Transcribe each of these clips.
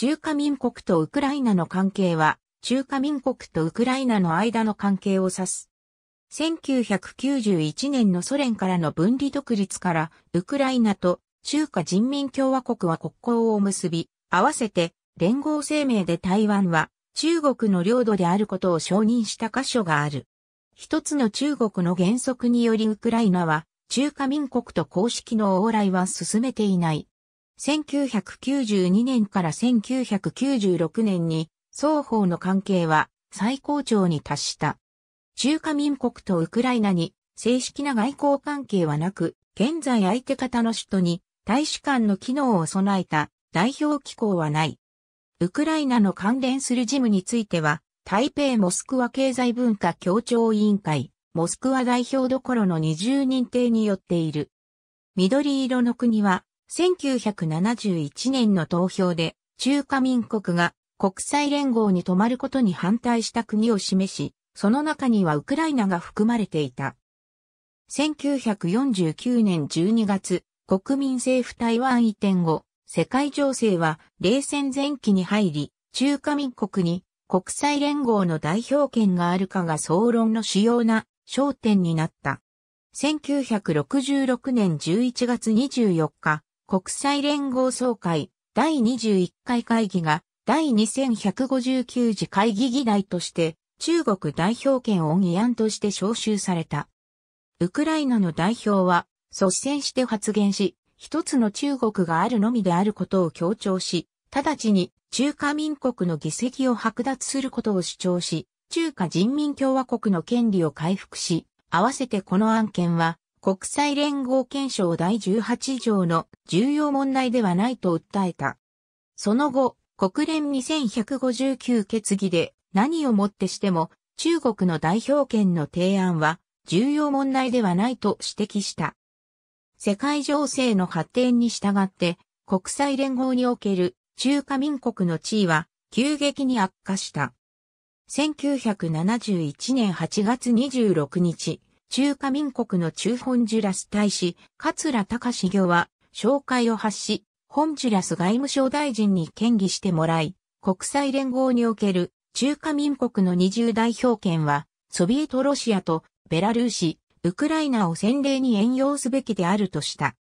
中華民国とウクライナの関係は、中華民国とウクライナの間の関係を指す。1991年のソ連からの分離独立から、ウクライナと中華人民共和国は国交を結び、合わせて連合声明で台湾は中国の領土であることを承認した箇所がある。一つの中国の原則によりウクライナは中華民国と公式の往来は進めていない。1992年から1996年に双方の関係は最高潮に達した。中華民国とウクライナに正式な外交関係はなく、現在相手方の首都に大使館の機能を備えた代表機構はない。ウクライナの関連する事務については、台北モスクワ経済文化協調委員会、モスクワ代表どころの20認定によっている。緑色の国は1971年の投票で中華民国が国際連合に止まることに反対した国を示し、その中にはウクライナが含まれていた。1949年12月、国民政府台湾移転後、世界情勢は冷戦前期に入り、中華民国に国際連合の代表権があるかが総論の主要な焦点になった。1966年11月24日、国際連合総会第21回会議が第2159次会議議題として中国代表権を議案として招集された。ウクライナの代表は率先して発言し、一つの中国があるのみであることを強調し、直ちに中華民国の議席を剥奪することを主張し、中華人民共和国の権利を回復し、合わせてこの案件は国際連合憲章第18条の重要問題ではないと訴えた。その後、国連2159決議で何をもってしても中国の代表権の提案は重要問題ではないと指摘した。世界情勢の発展に従って国際連合における中華民国の地位は急激に悪化した。1971年8月26日、中華民国の中ホンジュラス大使、桂隆史行は、紹介を発し、ホンジュラス外務省大臣に建議してもらい、国際連合における中華民国の二重代表権は、ソビエトロシアとベラルーシ、ウクライナを先例に援用すべきであるとした。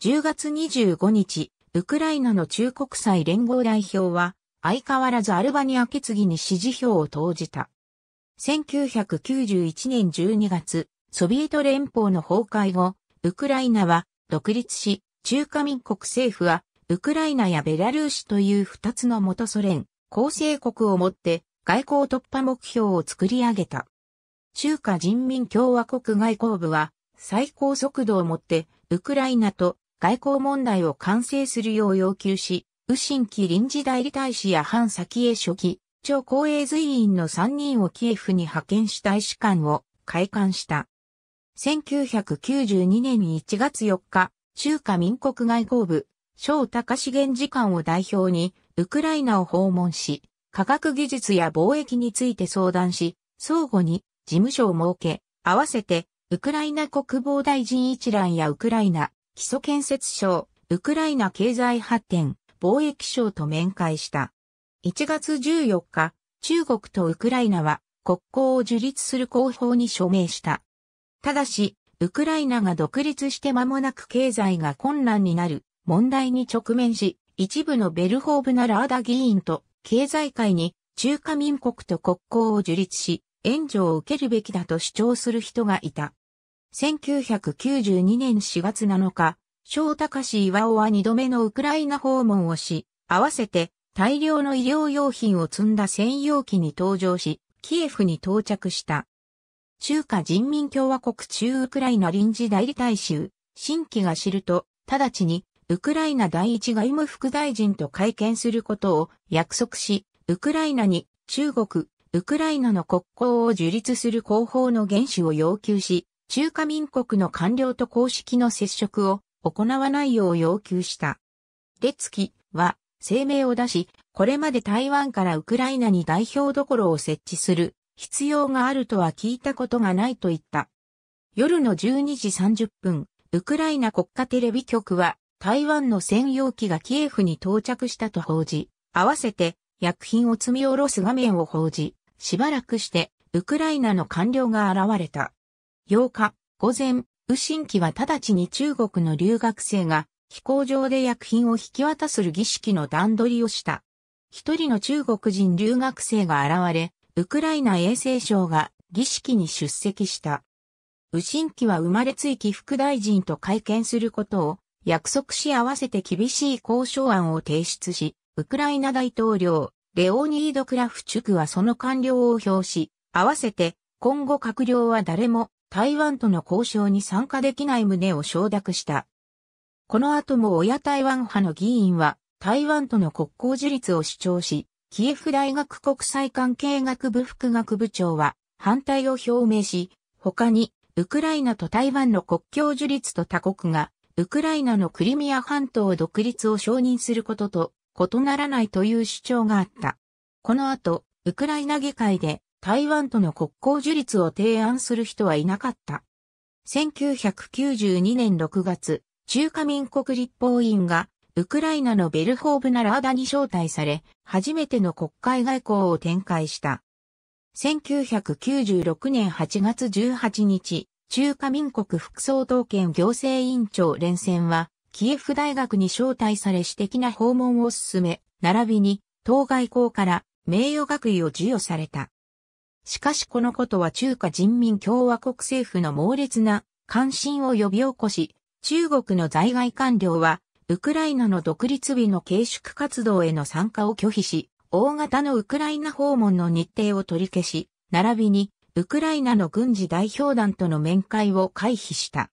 10月25日、ウクライナの中国際連合代表は、相変わらずアルバニア決議に支持票を投じた。1991年12月、ソビエト連邦の崩壊後、ウクライナは独立し、中華民国政府は、ウクライナやベラルーシという二つの元ソ連、構成国をもって、外交突破目標を作り上げた。中華人民共和国外交部は、最高速度をもって、ウクライナと外交問題を完成するよう要求し、右ンキ臨時代理大使や反先へ書記、超公営随員の3人をキエフに派遣した大使館を開館した。1992年1月4日、中華民国外交部、小高資源次官を代表に、ウクライナを訪問し、科学技術や貿易について相談し、相互に事務所を設け、合わせて、ウクライナ国防大臣一覧やウクライナ基礎建設省、ウクライナ経済発展、貿易省と面会した。1月14日、中国とウクライナは国交を樹立する広報に署名した。ただし、ウクライナが独立して間もなく経済が困難になる問題に直面し、一部のベルホーブナラーダ議員と経済界に中華民国と国交を樹立し、援助を受けるべきだと主張する人がいた。1992年4月7日、翔高氏岩尾は二度目のウクライナ訪問をし、合わせて大量の医療用品を積んだ専用機に搭乗し、キエフに到着した。中華人民共和国中ウクライナ臨時代理大使、新規が知ると、直ちに、ウクライナ第一外務副大臣と会見することを約束し、ウクライナに中国、ウクライナの国交を樹立する広報の原資を要求し、中華民国の官僚と公式の接触を行わないよう要求した。ツキは声明を出し、これまで台湾からウクライナに代表どころを設置する必要があるとは聞いたことがないと言った。夜の12時30分、ウクライナ国家テレビ局は台湾の専用機がキエフに到着したと報じ、合わせて薬品を積み下ろす画面を報じ、しばらくしてウクライナの官僚が現れた。8日午前、右心機は直ちに中国の留学生が飛行場で薬品を引き渡する儀式の段取りをした。一人の中国人留学生が現れ、ウクライナ衛生省が儀式に出席した。右心機は生まれつい起副大臣と会見することを約束し合わせて厳しい交渉案を提出し、ウクライナ大統領、レオニード・クラフチュクはその官僚を表し、合わせて今後閣僚は誰も台湾との交渉に参加できない旨を承諾した。この後も親台湾派の議員は台湾との国交樹立を主張し、キエフ大学国際関係学部副学部長は反対を表明し、他にウクライナと台湾の国境樹立と他国がウクライナのクリミア半島独立を承認することと異ならないという主張があった。この後、ウクライナ議会で台湾との国交樹立を提案する人はいなかった。1992年6月、中華民国立法院がウクライナのベルホーブナラーダに招待され、初めての国会外交を展開した。1996年8月18日、中華民国副総統権行政委員長連戦は、キエフ大学に招待され私的な訪問を進め、並びに、当該校から名誉学位を授与された。しかしこのことは中華人民共和国政府の猛烈な関心を呼び起こし、中国の在外官僚はウクライナの独立日の軽粛活動への参加を拒否し、大型のウクライナ訪問の日程を取り消し、並びに、ウクライナの軍事代表団との面会を回避した。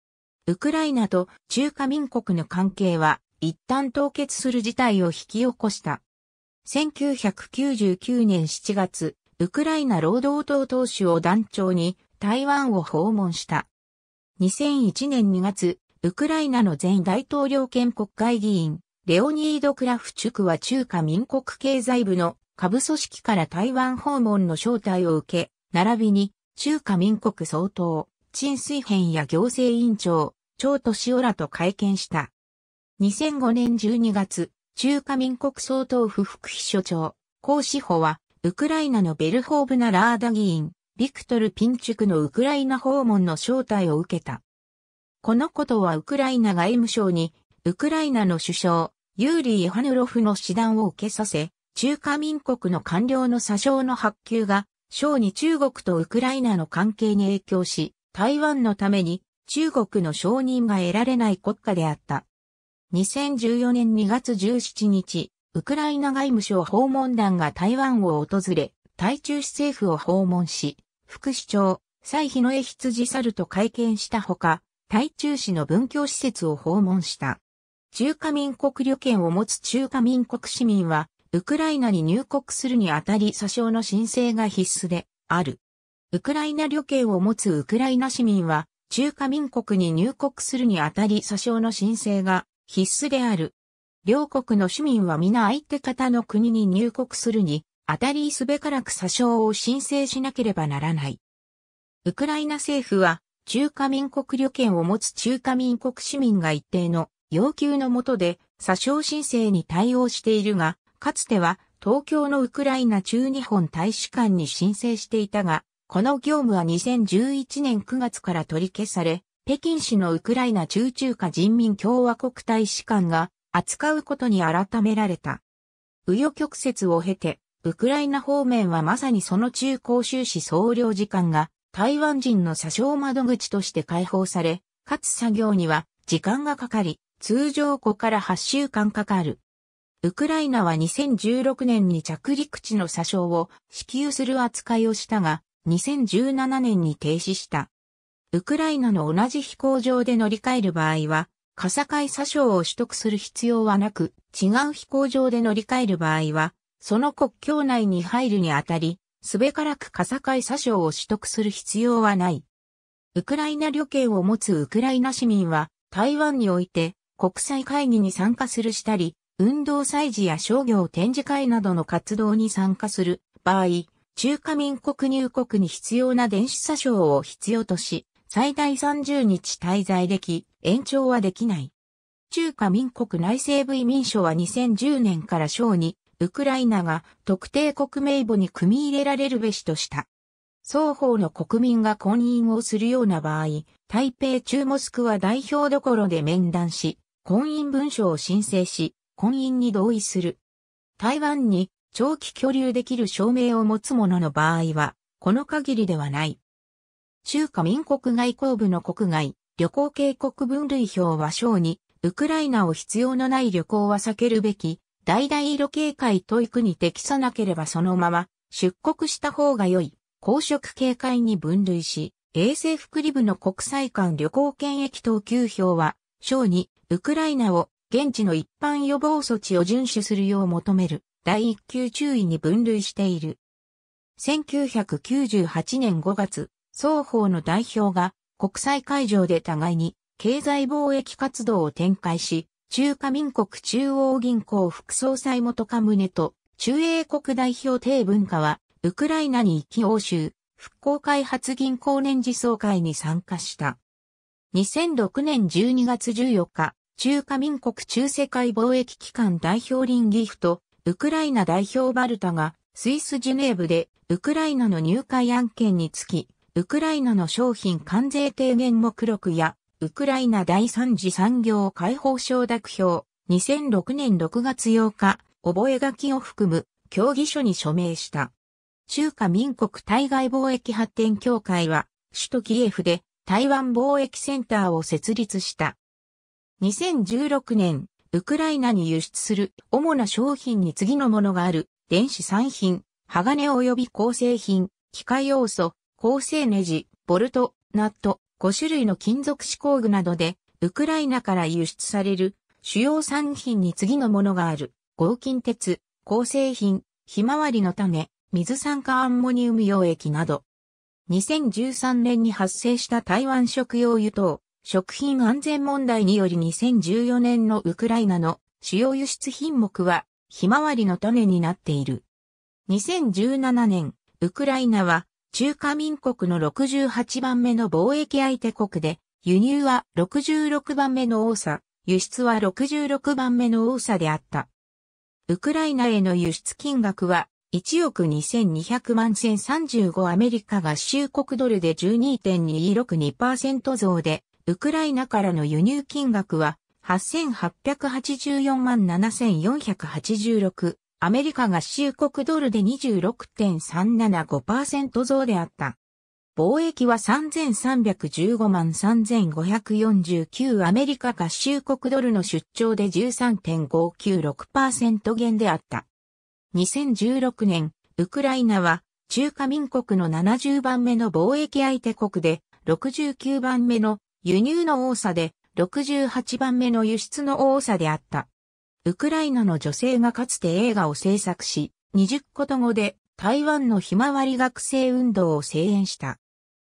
ウクライナと中華民国の関係は一旦凍結する事態を引き起こした。1999年7月、ウクライナ労働党党首を団長に台湾を訪問した。2001年2月、ウクライナの前大統領兼国会議員、レオニード・クラフチュクは中華民国経済部の下部組織から台湾訪問の招待を受け、並びに中華民国総統、陳水編や行政委員長、張敏夫らと会見した。2005年12月、中華民国総統府副秘書長、高志保は、ウクライナのベルホーブナ・ラーダ議員、ビクトル・ピンチュクのウクライナ訪問の招待を受けた。このことはウクライナ外務省に、ウクライナの首相、ユーリー・ハヌロフの指談を受けさせ、中華民国の官僚の詐称の発給が、省に中国とウクライナの関係に影響し、台湾のために中国の承認が得られない国家であった。2014年2月17日、ウクライナ外務省訪問団が台湾を訪れ、対中市政府を訪問し、副市長、蔡日野江羊猿と会見したほか、台中市の文教施設を訪問した。中華民国旅券を持つ中華民国市民は、ウクライナに入国するにあたり詐称の申請が必須である。ウクライナ旅券を持つウクライナ市民は、中華民国に入国するにあたり詐称の申請が必須である。両国の市民は皆相手方の国に入国するに、あたりすべからく詐称を申請しなければならない。ウクライナ政府は、中華民国旅券を持つ中華民国市民が一定の要求のもとで、詐称申請に対応しているが、かつては東京のウクライナ中日本大使館に申請していたが、この業務は2011年9月から取り消され、北京市のウクライナ中中華人民共和国大使館が扱うことに改められた。紆余曲折を経て、ウクライナ方面はまさにその中高収支総領事館が台湾人の車掌窓口として開放され、かつ作業には時間がかかり、通常5から8週間かかる。ウクライナは2016年に着陸地の車掌を支給する扱いをしたが、2017年に停止した。ウクライナの同じ飛行場で乗り換える場合は、過境車掌を取得する必要はなく、違う飛行場で乗り換える場合は、その国境内に入るにあたり、すべからく笠海査賞を取得する必要はない。ウクライナ旅券を持つウクライナ市民は、台湾において国際会議に参加するしたり、運動祭事や商業展示会などの活動に参加する場合、中華民国入国に必要な電子査証を必要とし、最大30日滞在でき、延長はできない。中華民国内政部移民省は2010年から省にウクライナが特定国名簿に組み入れられるべしとした。双方の国民が婚姻をするような場合、台北中モスクは代表どころで面談し、婚姻文書を申請し、婚姻に同意する。台湾に長期居留できる証明を持つ者の場合は、この限りではない。中華民国外交部の国外、旅行警告分類表は章に、ウクライナを必要のない旅行は避けるべき大々色警戒と育に適さなければそのまま出国した方が良い、公職警戒に分類し、衛生福利部の国際間旅行検疫等級表は、章に、ウクライナを現地の一般予防措置を遵守するよう求める第一級注意に分類している。1998年5月、双方の代表が国際会場で互いに経済貿易活動を展開し、中華民国中央銀行副総裁元カムネと、中英国代表定文化は、ウクライナに行き欧州、復興開発銀行年次総会に参加した。2006年12月14日、中華民国中世界貿易機関代表林ギフとウクライナ代表バルタが、スイスジュネーブで、ウクライナの入会案件につき、ウクライナの商品関税低減目録や、ウクライナ第三次産業解放承諾表、2006年6月8日、覚書を含む協議書に署名した。中華民国対外貿易発展協会は、首都キエフで台湾貿易センターを設立した。2016年、ウクライナに輸出する主な商品に次のものがある、電子産品、鋼及び構成品、機械要素、構成ネジ、ボルト、ナット、5種類の金属試工具などで、ウクライナから輸出される主要産品に次のものがある。合金鉄、構成品、ひまわりの種、水酸化アンモニウム溶液など。2013年に発生した台湾食用油等、食品安全問題により2014年のウクライナの主要輸出品目は、ひまわりの種になっている。2017年、ウクライナは中華民国の68番目の貿易相手国で、輸入は66番目の多さ、輸出は66番目の多さであった。ウクライナへの輸出金額は1億2200万1035アメリカ合衆国ドルで12.262%増で、ウクライナからの輸入金額は8884万7486アメリカ合衆国ドルで26.375%増であった。貿易は3315万3549アメリカ合衆国ドルの出張で13.596%減であった。2016年、ウクライナは中華民国の70番目の貿易相手国で、69番目の輸入の多さで、68番目の輸出の多さであった。ウクライナの女性がかつて映画を制作し、20個と語で台湾のひまわり学生運動を声援した。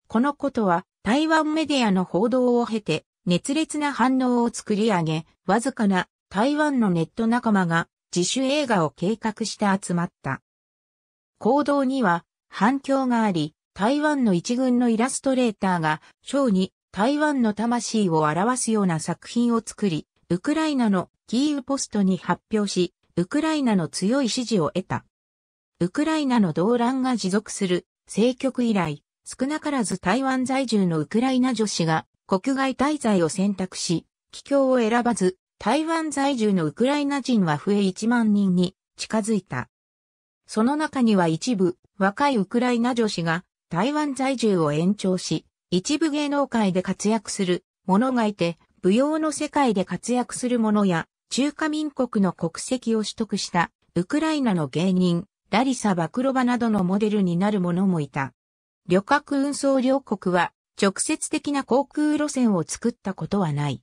このことは台湾メディアの報道を経て熱烈な反応を作り上げ、わずかな台湾のネット仲間が自主映画を計画して集まった。行動には反響があり、台湾の一軍のイラストレーターが、ショーに台湾の魂を表すような作品を作り、ウクライナのキーウポストに発表し、ウクライナの強い支持を得た。ウクライナの動乱が持続する政局以来、少なからず台湾在住のウクライナ女子が国外滞在を選択し、帰郷を選ばず、台湾在住のウクライナ人は増え1万人に近づいた。その中には一部若いウクライナ女子が台湾在住を延長し、一部芸能界で活躍する者がいて、舞踊の世界で活躍する者や、中華民国の国籍を取得した、ウクライナの芸人、ラリサ・バクロバなどのモデルになる者もいた。旅客運送両国は、直接的な航空路線を作ったことはない。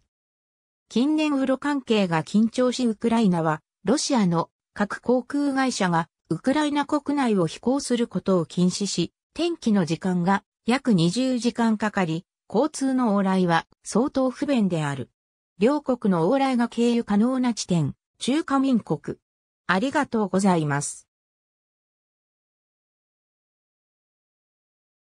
近年ウロ関係が緊張しウクライナは、ロシアの各航空会社がウクライナ国内を飛行することを禁止し、天気の時間が約20時間かかり、交通の往来は相当不便である。両国の往来が経由可能な地点、中華民国。ありがとうございます。